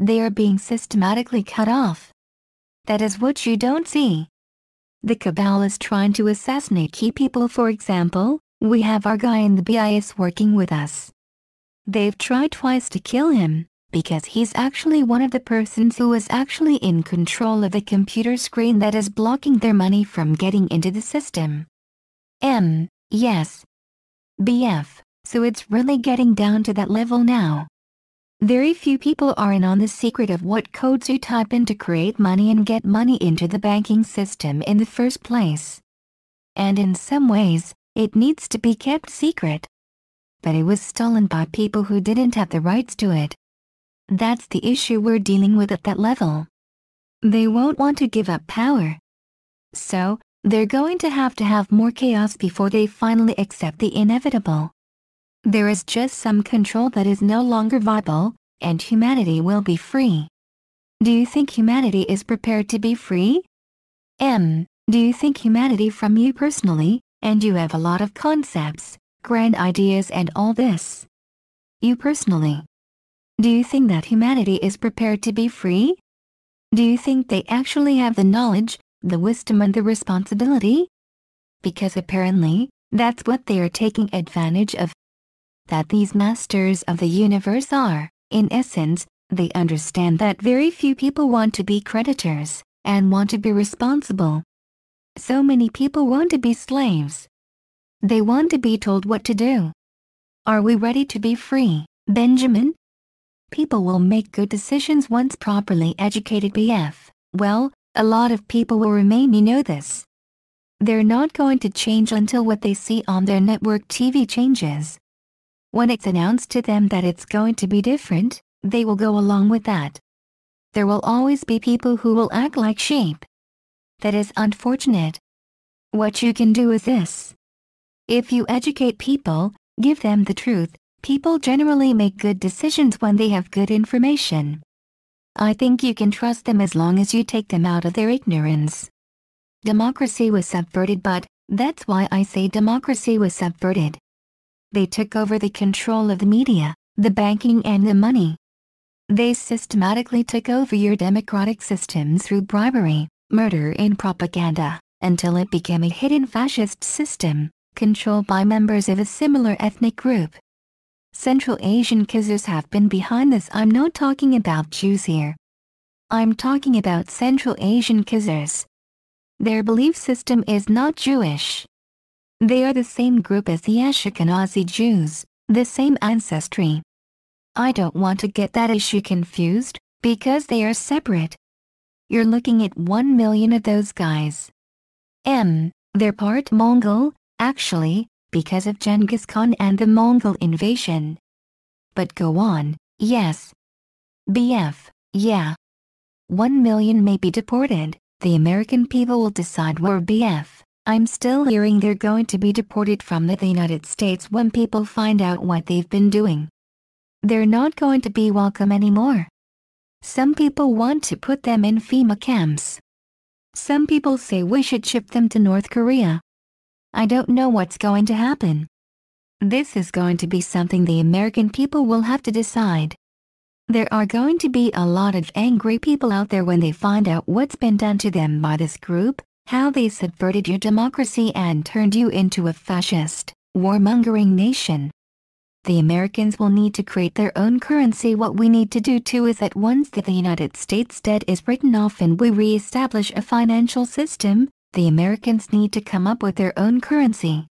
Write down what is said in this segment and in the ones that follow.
they are being systematically cut off. That is what you don't see. The cabal is trying to assassinate key people for example, we have our guy in the BIS working with us. They've tried twice to kill him, because he's actually one of the persons who is actually in control of the computer screen that is blocking their money from getting into the system. M, yes. BF, so it's really getting down to that level now. Very few people are in on the secret of what codes you type in to create money and get money into the banking system in the first place. And in some ways, it needs to be kept secret. But it was stolen by people who didn't have the rights to it. That's the issue we're dealing with at that level. They won't want to give up power. So, they're going to have to have more chaos before they finally accept the inevitable. There is just some control that is no longer viable, and humanity will be free. Do you think humanity is prepared to be free? M. Do you think humanity from you personally, and you have a lot of concepts, grand ideas and all this? You personally. Do you think that humanity is prepared to be free? Do you think they actually have the knowledge, the wisdom and the responsibility? Because apparently, that's what they are taking advantage of that these masters of the universe are, in essence, they understand that very few people want to be creditors and want to be responsible. So many people want to be slaves. They want to be told what to do. Are we ready to be free, Benjamin? People will make good decisions once properly educated BF. Well, a lot of people will remain you know this. They're not going to change until what they see on their network TV changes. When it's announced to them that it's going to be different, they will go along with that. There will always be people who will act like sheep. That is unfortunate. What you can do is this. If you educate people, give them the truth, people generally make good decisions when they have good information. I think you can trust them as long as you take them out of their ignorance. Democracy was subverted but, that's why I say democracy was subverted. They took over the control of the media, the banking and the money. They systematically took over your democratic system through bribery, murder and propaganda, until it became a hidden fascist system, controlled by members of a similar ethnic group. Central Asian Khazars have been behind this I'm not talking about Jews here. I'm talking about Central Asian Khazars. Their belief system is not Jewish. They are the same group as the Ashkenazi Jews, the same ancestry. I don't want to get that issue confused, because they are separate. You're looking at one million of those guys. M. They're part Mongol, actually, because of Genghis Khan and the Mongol invasion. But go on, yes. BF, yeah. One million may be deported, the American people will decide where BF. I'm still hearing they're going to be deported from the, United States when people find out what they've been doing. They're not going to be welcome anymore. Some people want to put them in FEMA camps. Some people say we should ship them to North Korea. I don't know what's going to happen. This is going to be something the American people will have to decide. There are going to be a lot of angry people out there when they find out what's been done to them by this group, how they subverted your democracy and turned you into a fascist, warmongering nation. The Americans will need to create their own currency. What we need to do too is that once that the United States debt is written off and we re-establish a financial system, the Americans need to come up with their own currency.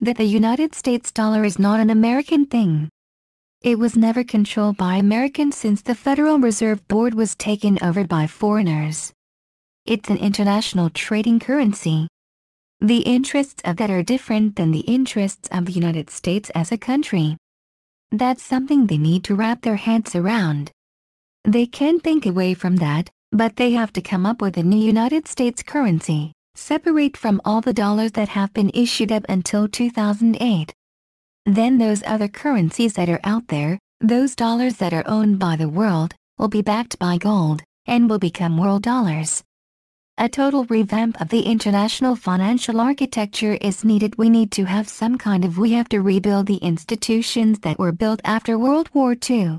That the United States dollar is not an American thing. It was never controlled by Americans since the Federal Reserve Board was taken over by foreigners. It's an international trading currency. The interests of that are different than the interests of the United States as a country. That's something they need to wrap their heads around. They can think away from that, but they have to come up with a new United States currency, separate from all the dollars that have been issued up until 2008. Then those other currencies that are out there, those dollars that are owned by the world, will be backed by gold, and will become world dollars. A total revamp of the international financial architecture is needed. We need to have some kind of we have to rebuild the institutions that were built after World War II.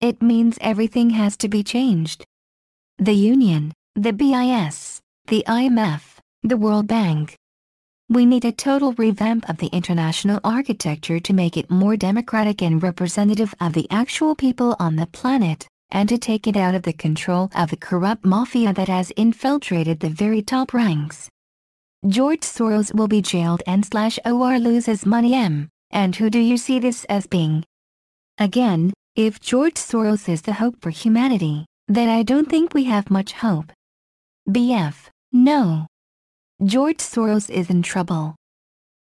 It means everything has to be changed. The Union, the BIS, the IMF, the World Bank. We need a total revamp of the international architecture to make it more democratic and representative of the actual people on the planet and to take it out of the control of the corrupt mafia that has infiltrated the very top ranks. George Soros will be jailed and slash OR loses money M, and who do you see this as being? Again, if George Soros is the hope for humanity, then I don't think we have much hope. BF, no. George Soros is in trouble.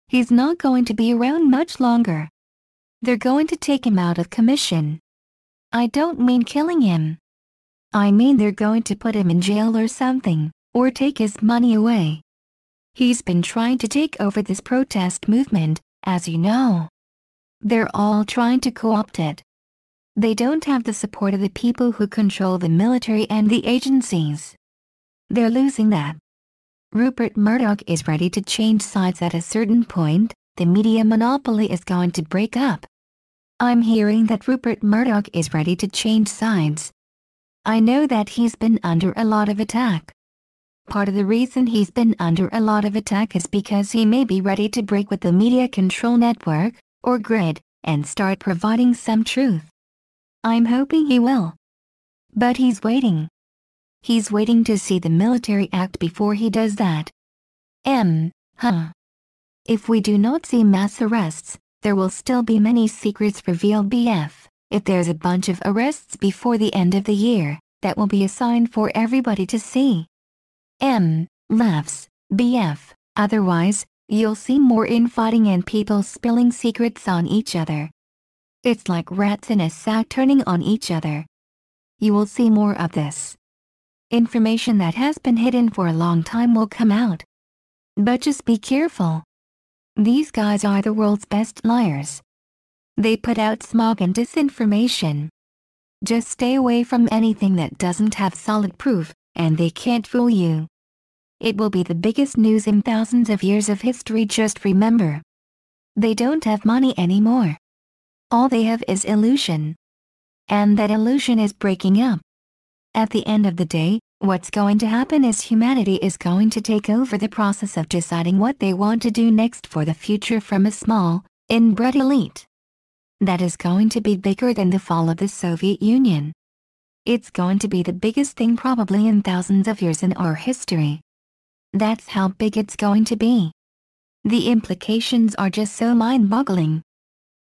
He's not going to be around much longer. They're going to take him out of commission. I don't mean killing him. I mean they're going to put him in jail or something, or take his money away. He's been trying to take over this protest movement, as you know. They're all trying to co-opt it. They don't have the support of the people who control the military and the agencies. They're losing that. Rupert Murdoch is ready to change sides at a certain point, the media monopoly is going to break up, I'm hearing that Rupert Murdoch is ready to change sides. I know that he's been under a lot of attack. Part of the reason he's been under a lot of attack is because he may be ready to break with the media control network, or grid, and start providing some truth. I'm hoping he will. But he's waiting. He's waiting to see the military act before he does that. M. Huh. If we do not see mass arrests, there will still be many secrets revealed BF. If there's a bunch of arrests before the end of the year, that will be a sign for everybody to see. M. Laughs, BF. Otherwise, you'll see more infighting and people spilling secrets on each other. It's like rats in a sack turning on each other. You will see more of this. Information that has been hidden for a long time will come out. But just be careful. These guys are the world's best liars. They put out smog and disinformation. Just stay away from anything that doesn't have solid proof, and they can't fool you. It will be the biggest news in thousands of years of history just remember. They don't have money anymore. All they have is illusion. And that illusion is breaking up. At the end of the day, What's going to happen is humanity is going to take over the process of deciding what they want to do next for the future from a small, inbred elite. That is going to be bigger than the fall of the Soviet Union. It's going to be the biggest thing probably in thousands of years in our history. That's how big it's going to be. The implications are just so mind-boggling.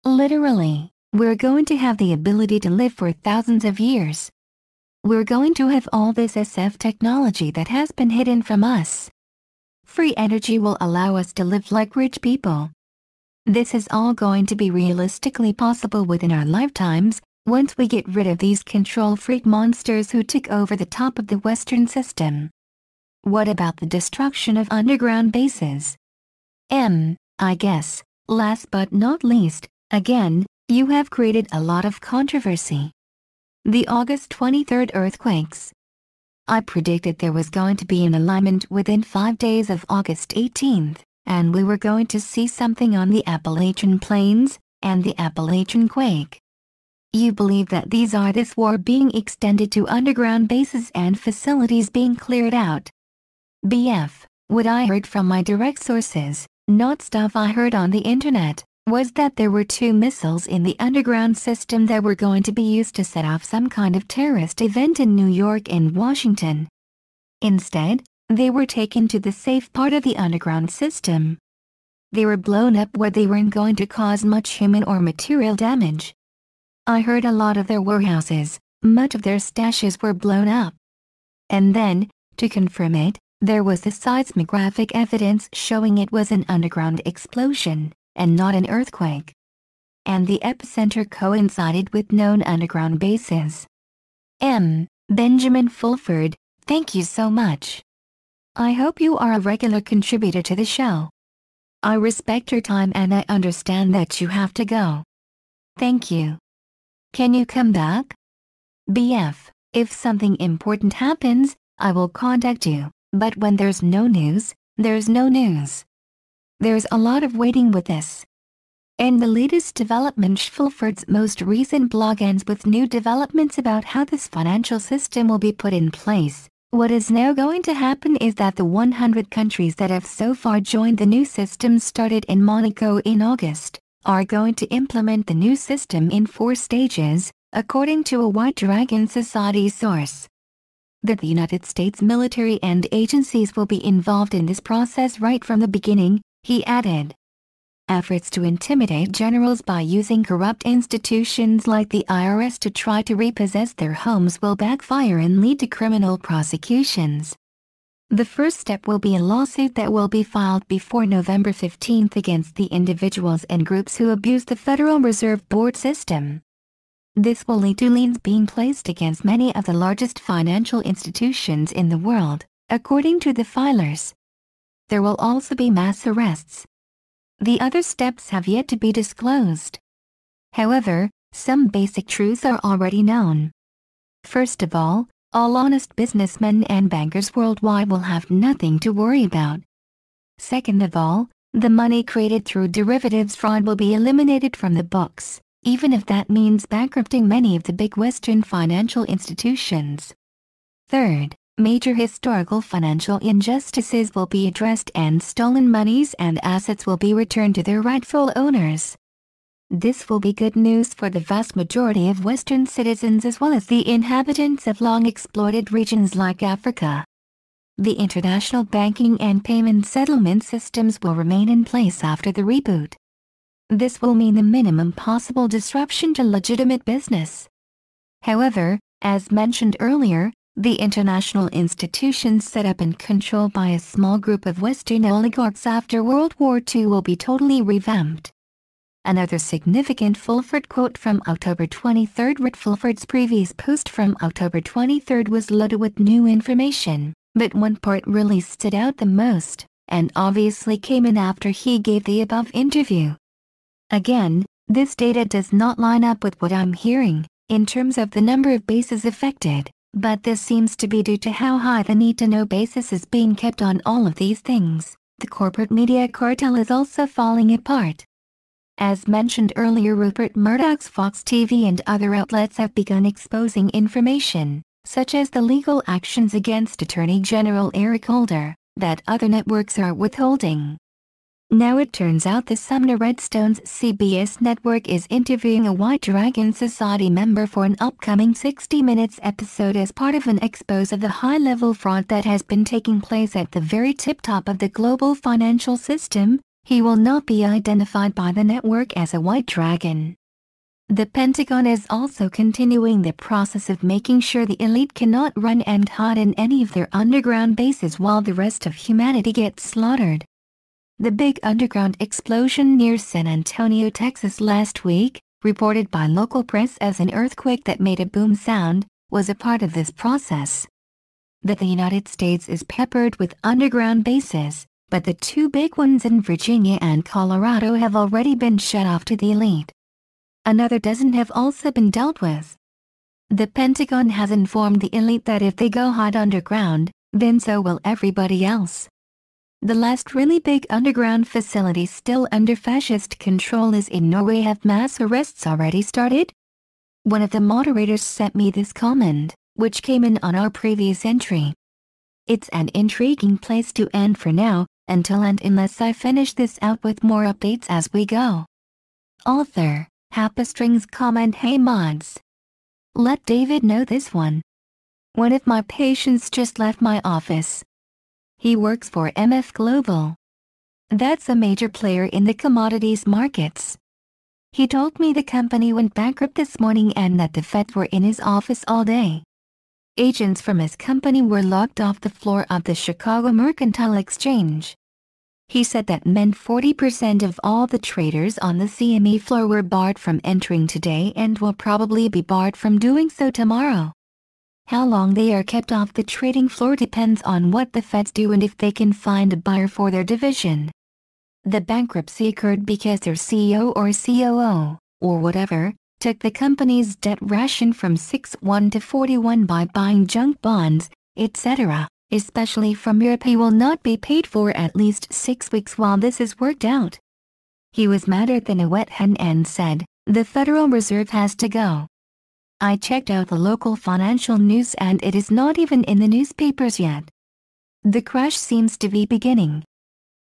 Literally, we're going to have the ability to live for thousands of years, we're going to have all this SF technology that has been hidden from us. Free energy will allow us to live like rich people. This is all going to be realistically possible within our lifetimes, once we get rid of these control freak monsters who took over the top of the Western system. What about the destruction of underground bases? M, I guess, last but not least, again, you have created a lot of controversy the August twenty third earthquakes. I predicted there was going to be an alignment within five days of August 18, and we were going to see something on the Appalachian Plains and the Appalachian Quake. You believe that these are this war being extended to underground bases and facilities being cleared out. BF, what I heard from my direct sources, not stuff I heard on the internet was that there were two missiles in the underground system that were going to be used to set off some kind of terrorist event in New York and Washington. Instead, they were taken to the safe part of the underground system. They were blown up where they weren't going to cause much human or material damage. I heard a lot of their warehouses, much of their stashes were blown up. And then, to confirm it, there was the seismographic evidence showing it was an underground explosion and not an earthquake. And the epicenter coincided with known underground bases. M. Benjamin Fulford, thank you so much. I hope you are a regular contributor to the show. I respect your time and I understand that you have to go. Thank you. Can you come back? BF, if something important happens, I will contact you, but when there's no news, there's no news. There's a lot of waiting with this. And the latest development Schulford's most recent blog ends with new developments about how this financial system will be put in place. What is now going to happen is that the 100 countries that have so far joined the new system started in Monaco in August, are going to implement the new system in four stages, according to a White Dragon Society source. That the United States military and agencies will be involved in this process right from the beginning, he added. Efforts to intimidate generals by using corrupt institutions like the IRS to try to repossess their homes will backfire and lead to criminal prosecutions. The first step will be a lawsuit that will be filed before November 15 against the individuals and groups who abuse the Federal Reserve Board system. This will lead to liens being placed against many of the largest financial institutions in the world, according to the filers there will also be mass arrests. The other steps have yet to be disclosed. However, some basic truths are already known. First of all, all honest businessmen and bankers worldwide will have nothing to worry about. Second of all, the money created through derivatives fraud will be eliminated from the books, even if that means bankrupting many of the big Western financial institutions. Third, major historical financial injustices will be addressed and stolen monies and assets will be returned to their rightful owners. This will be good news for the vast majority of Western citizens as well as the inhabitants of long-exploited regions like Africa. The international banking and payment settlement systems will remain in place after the reboot. This will mean the minimum possible disruption to legitimate business. However, as mentioned earlier, the international institutions set up and controlled by a small group of Western oligarchs after World War II will be totally revamped. Another significant Fulford quote from October 23 read Fulford's previous post from October 23 was loaded with new information, but one part really stood out the most, and obviously came in after he gave the above interview. Again, this data does not line up with what I'm hearing, in terms of the number of bases affected. But this seems to be due to how high the need-to-know basis is being kept on all of these things. The corporate media cartel is also falling apart. As mentioned earlier Rupert Murdoch's Fox TV and other outlets have begun exposing information, such as the legal actions against Attorney General Eric Holder, that other networks are withholding. Now it turns out the Sumner Redstone's CBS network is interviewing a White Dragon Society member for an upcoming 60 Minutes episode as part of an expose of the high-level fraud that has been taking place at the very tip-top of the global financial system. He will not be identified by the network as a White Dragon. The Pentagon is also continuing the process of making sure the elite cannot run and hide in any of their underground bases while the rest of humanity gets slaughtered. The big underground explosion near San Antonio, Texas last week, reported by local press as an earthquake that made a boom sound, was a part of this process. That the United States is peppered with underground bases, but the two big ones in Virginia and Colorado have already been shut off to the elite. Another dozen have also been dealt with. The Pentagon has informed the elite that if they go hot underground, then so will everybody else. The last really big underground facility still under fascist control is in Norway have mass arrests already started? One of the moderators sent me this comment, which came in on our previous entry. It's an intriguing place to end for now, until and unless I finish this out with more updates as we go. Author, Happastrings comment Hey mods. Let David know this one. One of my patients just left my office, he works for MF Global. That's a major player in the commodities markets. He told me the company went bankrupt this morning and that the Fed were in his office all day. Agents from his company were locked off the floor of the Chicago Mercantile Exchange. He said that meant 40% of all the traders on the CME floor were barred from entering today and will probably be barred from doing so tomorrow. How long they are kept off the trading floor depends on what the feds do and if they can find a buyer for their division. The bankruptcy occurred because their CEO or COO, or whatever, took the company's debt ration from 6-1 to 41 by buying junk bonds, etc., especially from Europe he will not be paid for at least six weeks while this is worked out. He was madder than a wet hen and said, the Federal Reserve has to go. I checked out the local financial news and it is not even in the newspapers yet. The crash seems to be beginning.